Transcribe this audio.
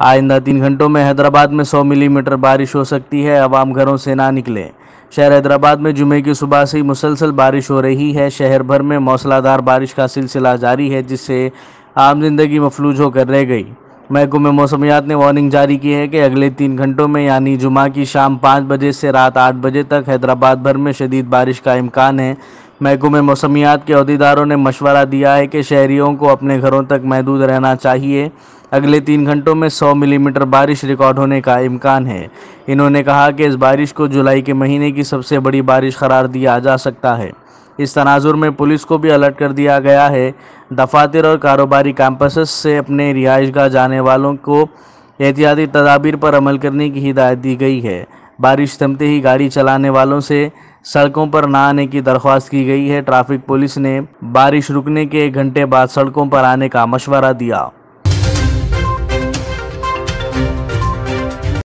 आइंदा तीन घंटों में हैदराबाद में 100 मिलीमीटर बारिश हो सकती है आवाम घरों से ना निकले शहर हैदराबाद में जुमे की सुबह से ही मुसलसल बारिश हो रही है शहर भर में मौसलाधार बारिश का सिलसिला जारी है जिससे आम जिंदगी मफलूज होकर रह गई महकुम मौसमियात ने वार्निंग जारी की है कि अगले तीन घंटों में यानी जुमा की शाम पाँच बजे से रात आठ बजे तक हैदराबाद भर में शदीद बारिश का इम्कान है महकमे मौसमियात के अहदेदारों ने मशवरा दिया है कि शहरीों को अपने घरों तक महदूद रहना चाहिए अगले तीन घंटों में 100 मिलीमीटर बारिश रिकॉर्ड होने का इम्कान है इन्होंने कहा कि इस बारिश को जुलाई के महीने की सबसे बड़ी बारिश करार दिया जा सकता है इस तनाजुर में पुलिस को भी अलर्ट कर दिया गया है दफातर और कारोबारी कैंपसेस से अपने रिहाइशगा जाने वालों को एहतियाती तदाबीर पर अमल करने की हिदायत दी गई है बारिश थमते ही गाड़ी चलाने वालों से सड़कों पर ना आने की दरख्वास्त की गई है ट्रैफिक पुलिस ने बारिश रुकने के एक घंटे बाद सड़कों पर आने का मशवरा दिया